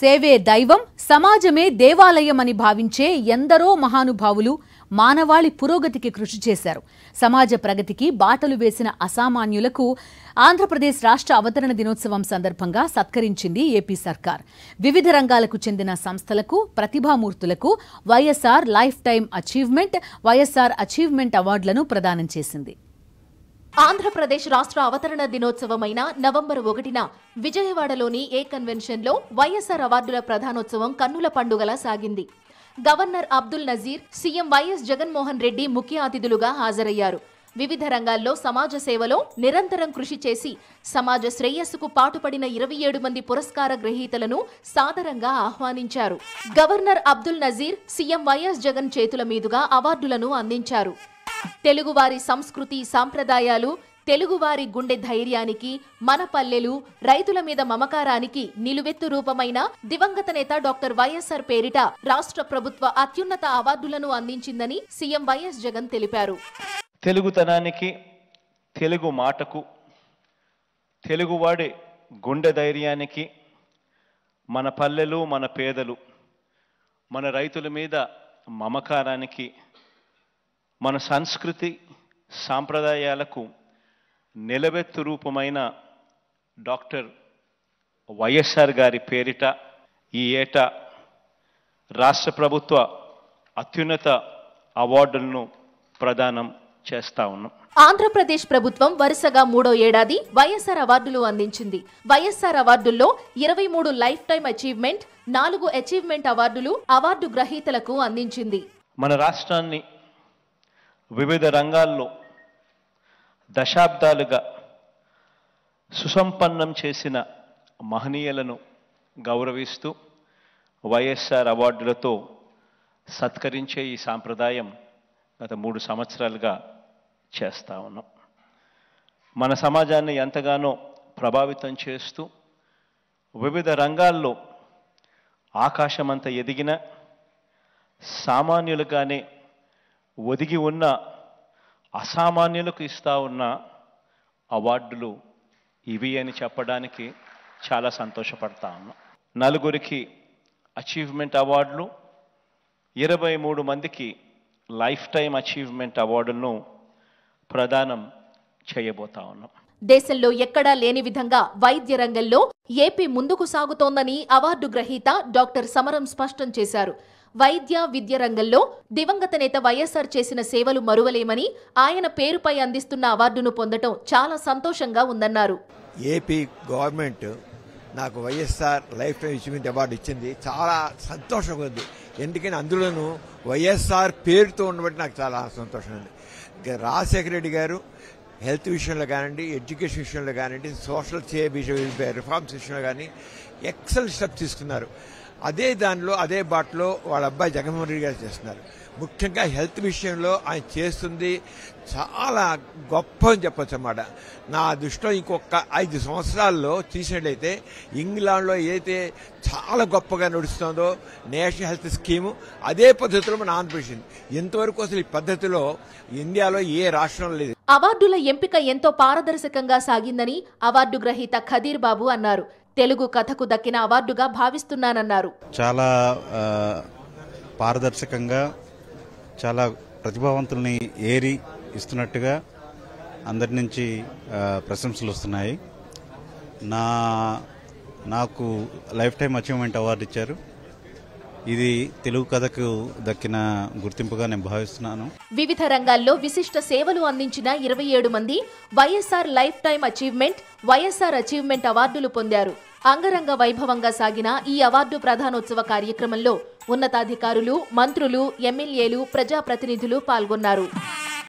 సేవే దైవం సమాజమే దేవాలయం అని భావించే ఎందరో మహానుభావులు మానవాళి పురోగతికి కృషి చేశారు సమాజ ప్రగతికి బాటలు వేసిన అసామాన్యులకు ఆంధ్రప్రదేశ్ రాష్ట్ర అవతరణ దినోత్సవం సందర్భంగా సత్కరించింది ఏపీ సర్కార్ వివిధ రంగాలకు చెందిన సంస్థలకు ప్రతిభామూర్తులకు YSR lifetime achievement YSR achievement అవార్డులను ప్రదానం చేసింది ఆంధ్రప్రదేశ్ రాష్ట్ర అవతరణ దినోత్సవమైన నవంబర్ ఒకటిన విజయవాడలోని ఏ కన్వెన్షన్లో వైఎస్ఆర్ అవార్డుల ప్రధానోత్సవం కన్నుల పండుగలా సాగింది గవర్నర్ అబ్దుల్ నజీర్ సీఎం వైఎస్ జగన్మోహన్ రెడ్డి ముఖ్య అతిథులుగా హాజరయ్యారు వివిధ రంగాల్లో సమాజ సేవలో నిరంతరం కృషి చేసి సమాజ శ్రేయస్సుకు పాటుపడిన ఇరవై ఏడు మంది పురస్కార గ్రహీతలను సాదరంగా ఆహ్వానించారు గవర్నర్ అబ్దుల్ నజీర్ సీఎం వైఎస్ జగన్ చేతుల మీదుగా అవార్డులను అందించారు తెలుగువారి సంస్కృతి సాంప్రదాయాలు తెలుగువారి గుండె ధైర్యానికి మన పల్లెలు రైతుల మీద మమకారానికి నిలువెత్తు రూపమైన దివంగత నేత డాక్టర్ వైఎస్ఆర్ పేరిట రాష్ట్ర ప్రభుత్వ అత్యున్నత అవార్డులను అందించిందని సీఎం వైఎస్ జగన్ తెలిపారు తెలుగుతనానికి తెలుగు మాటకు తెలుగువాడి గుండె ధైర్యానికి మన పల్లెలు మన పేదలు మన రైతుల మీద మమకారానికి మన సంస్కృతి సాంప్రదాయాలకు నిలబెత్తు రూపమైన డాక్టర్ వైఎస్ఆర్ గారి పేరిట ఈ ఏటా రాష్ట్ర ప్రభుత్వ అత్యున్నత అవార్డులను ప్రదానం చేస్తా ఉన్నాం ఆంధ్రప్రదేశ్ ప్రభుత్వం వరుసగా మూడో ఏడాది వైఎస్ఆర్ అవార్డులు అందించింది వైఎస్ఆర్ అవార్డుల్లో ఇరవై మూడు లైఫ్ టైం అచీవ్మెంట్ నాలుగు అచీవ్మెంట్ అవార్డులు అవార్డు గ్రహీతలకు అందించింది మన రాష్ట్రాన్ని వివిధ రంగాల్లో దశాబ్దాలుగా సుసంపన్నం చేసిన మహనీయులను గౌరవిస్తూ వైఎస్ఆర్ అవార్డులతో సత్కరించే ఈ సాంప్రదాయం గత మూడు సంవత్సరాలుగా చేస్తూ ఉన్నాం మన సమాజాన్ని ఎంతగానో ప్రభావితం చేస్తూ వివిధ రంగాల్లో ఆకాశమంత ఎదిగిన సామాన్యులుగానే ఒదిగి ఉన్న అసామాన్యులకు ఇస్తా ఉన్న అవార్డులు ఇవి అని చెప్పడానికి చాలా సంతోషపడతా ఉన్నాం నలుగురికి అచీవ్మెంట్ అవార్డులు ఇరవై మూడు మందికి లైఫ్ టైం అచీవ్మెంట్ అవార్డులను ప్రదానం చేయబోతా ఉన్నాం దేశంలో ఎక్కడా లేని విధంగా వైద్య రంగంలో ఏపీ ముందుకు సాగుతోందని అవార్డు గ్రహీత డాక్టర్ సమరం స్పష్టం చేశారు వైద్య విద్య రంగంలో దివంగత నేత వైఎస్ఆర్ చేసిన సేవలు మరువలేమని ఆయన పేరుపై అందిస్తున్న అవార్డును పొందటం చాలా సంతోషంగా ఉందన్నారు ఏపీ గవర్నమెంట్ నాకు YSR lifetime achievement award ఇచ్చింది చాలా సంతోషంగా ఉంది ఎందుకని అందులోనూ వైఎస్ఆర్ పేరుతో ఉండబట్టి నాకు చాలా సంతోషం ఉంది రాజశేఖర రెడ్డి గారు హెల్త్ విషయంలో కానివ్వండి ఎడ్యుకేషన్ విషయంలో కానివ్వండి సోషల్ రిఫార్మ్స్ విషయంలో కానీ ఎక్సల్ స్టెప్ తీసుకున్నారు అదే దానిలో అదే బాటలో వాళ్ళ అబ్బాయి జగన్మోహన్ రెడ్డి గారు చేస్తున్నారు ముఖ్యంగా హెల్త్ విషయంలో ఆయన చేస్తుంది చాలా గొప్ప అని చెప్పచ్చు అన్నమాట నా దృష్టిలో ఇంకొక ఐదు సంవత్సరాల్లో చూసినట్లయితే ఇంగ్లాండ్లో ఏదైతే చాలా గొప్పగా నడుస్తుందో నేషనల్ హెల్త్ స్కీము అదే పద్ధతిలో మన ఆంధ్రప్రదేశ్ ఇంతవరకు అసలు ఈ పద్ధతిలో ఇండియాలో ఏ రాష్ట్రం లేదు అవార్డుల ఎంపిక ఎంతో పారదర్శకంగా సాగిందని అవార్డు గ్రహీత ఖదీర్ బాబు అన్నారు తెలుగు కథకు దక్కిన అవార్డుగా భావిస్తున్నానన్నారు చాలా పారదర్శకంగా చాలా ప్రతిభావంతుల్ని ఏరి ఇస్తున్నట్టుగా అందరి నుంచి ప్రశంసలు వస్తున్నాయి నా నాకు లైఫ్ టైం అచీవ్మెంట్ అవార్డు ఇచ్చారు ఇది తెలుగు కథకు దక్కిన గుర్తింపుగా నేను భావిస్తున్నాను వివిధ రంగాల్లో విశిష్ట సేవలు అందించిన ఇరవై ఏడు మంది YSR lifetime achievement YSR achievement అవార్డులు పొందారు అంగరంగ వైభవంగా సాగిన ఈ అవార్డు ప్రధానోత్సవ కార్యక్రమంలో ఉన్నతాధికారులు మంత్రులు ఎమ్మెల్యేలు ప్రజాప్రతినిధులు పాల్గొన్నారు